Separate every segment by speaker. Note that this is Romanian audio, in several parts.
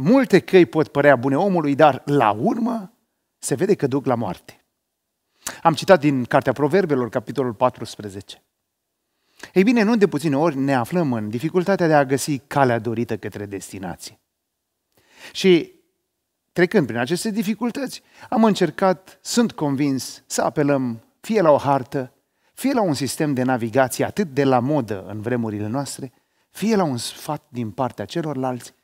Speaker 1: Multe căi pot părea bune omului, dar la urmă se vede că duc la moarte. Am citat din Cartea Proverbelor, capitolul 14. Ei bine, nu de puține ori ne aflăm în dificultatea de a găsi calea dorită către destinație. Și trecând prin aceste dificultăți, am încercat, sunt convins, să apelăm fie la o hartă, fie la un sistem de navigație atât de la modă în vremurile noastre, fie la un sfat din partea celorlalți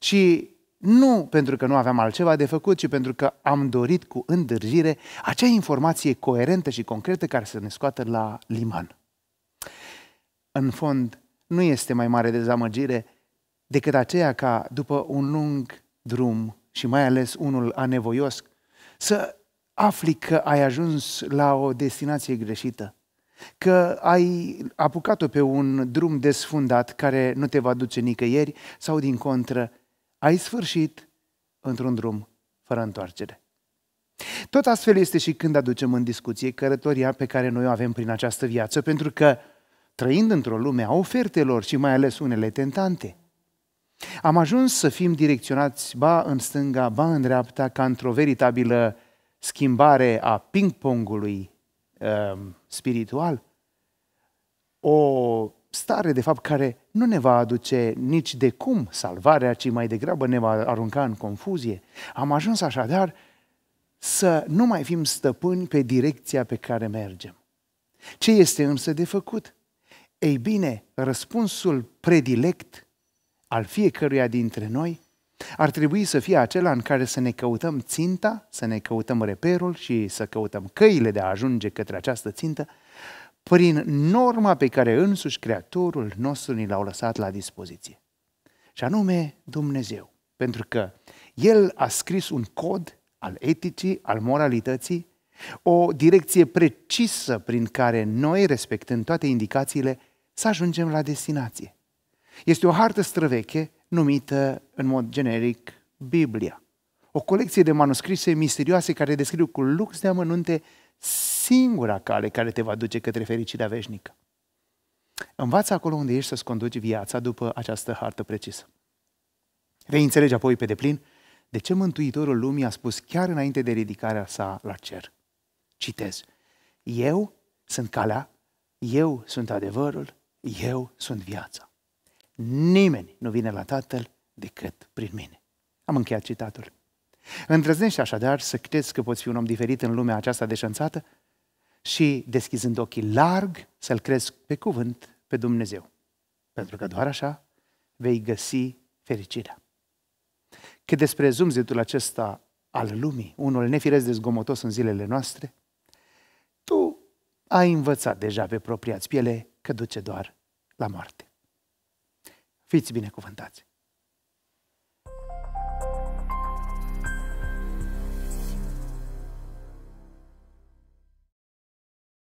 Speaker 1: și nu pentru că nu aveam altceva de făcut, ci pentru că am dorit cu îndârjire acea informație coerentă și concretă care să ne scoată la liman. În fond, nu este mai mare dezamăgire decât aceea ca, după un lung drum și mai ales unul anevoios, să afli că ai ajuns la o destinație greșită, că ai apucat-o pe un drum desfundat care nu te va duce nicăieri sau, din contră, ai sfârșit într-un drum fără întoarcere. Tot astfel este și când aducem în discuție cărătoria pe care noi o avem prin această viață, pentru că trăind într-o lume a ofertelor și mai ales unele tentante, am ajuns să fim direcționați ba în stânga, ba în dreapta, ca într-o veritabilă schimbare a ping-pongului uh, spiritual, o stare, de fapt, care nu ne va aduce nici de cum salvarea, ci mai degrabă ne va arunca în confuzie. Am ajuns așadar să nu mai fim stăpâni pe direcția pe care mergem. Ce este însă de făcut? Ei bine, răspunsul predilect al fiecăruia dintre noi ar trebui să fie acela în care să ne căutăm ținta, să ne căutăm reperul și să căutăm căile de a ajunge către această țintă, prin norma pe care însuși Creatorul nostru ni l au lăsat la dispoziție. Și anume Dumnezeu. Pentru că El a scris un cod al eticii, al moralității, o direcție precisă prin care noi, respectând toate indicațiile, să ajungem la destinație. Este o hartă străveche numită, în mod generic, Biblia. O colecție de manuscrise misterioase care descriu cu lux de amănunte singura cale care te va duce către fericirea veșnică. Învață acolo unde ești să-ți conduci viața după această hartă precisă. Vei înțelege apoi pe deplin de ce Mântuitorul lumii a spus chiar înainte de ridicarea sa la cer. Citez. Eu sunt calea, eu sunt adevărul, eu sunt viața. Nimeni nu vine la Tatăl decât prin mine. Am încheiat citatul. Îndrăznește așadar să crezi că poți fi un om diferit în lumea aceasta deșanțată și deschizând ochii larg să-L crezi pe cuvânt pe Dumnezeu. Pentru că doar așa vei găsi fericirea. Cât despre zumzetul acesta al lumii, unul nefiresc de zgomotos în zilele noastre, tu ai învățat deja pe propria piele că duce doar la moarte. Fiți binecuvântați!